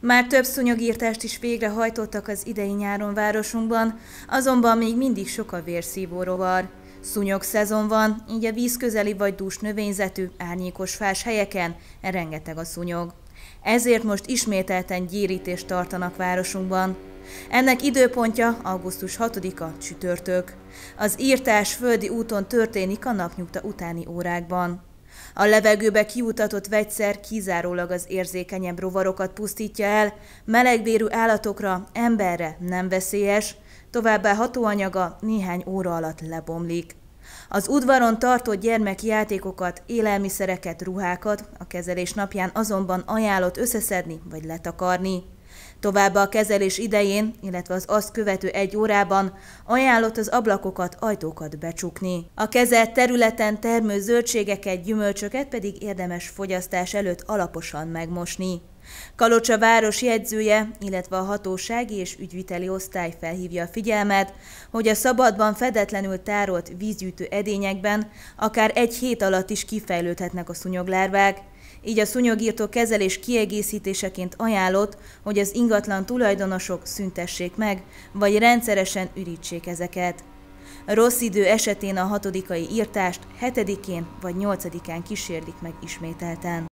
Már több szúnyogírtást is végrehajtottak az idei nyáron városunkban, azonban még mindig sok a vérszívó rovar. Szúnyog szezon van, így a víz közeli vagy dús növényzetű, árnyékos fás helyeken rengeteg a szúnyog. Ezért most ismételten gyérítést tartanak városunkban. Ennek időpontja augusztus 6-a csütörtök. Az írtás földi úton történik a napnyugta utáni órákban. A levegőbe kiutatott vegyszer kizárólag az érzékenyebb rovarokat pusztítja el, melegbérű állatokra, emberre nem veszélyes, továbbá hatóanyaga néhány óra alatt lebomlik. Az udvaron tartott játékokat, élelmiszereket, ruhákat a kezelés napján azonban ajánlott összeszedni vagy letakarni. Továbbá a kezelés idején, illetve az azt követő egy órában ajánlott az ablakokat, ajtókat becsukni. A kezelt területen termő zöldségeket, gyümölcsöket pedig érdemes fogyasztás előtt alaposan megmosni. Kalocsa város jegyzője, illetve a hatósági és ügyviteli osztály felhívja a figyelmet, hogy a szabadban fedetlenül tárolt vízgyűjtő edényekben akár egy hét alatt is kifejlődhetnek a szunyoglárvák, így a szúnyogírtó kezelés kiegészítéseként ajánlott, hogy az ingatlan tulajdonosok szüntessék meg, vagy rendszeresen ürítsék ezeket. Rossz idő esetén a hatodikai írtást hetedikén vagy nyolcadikán kísérlik meg ismételten.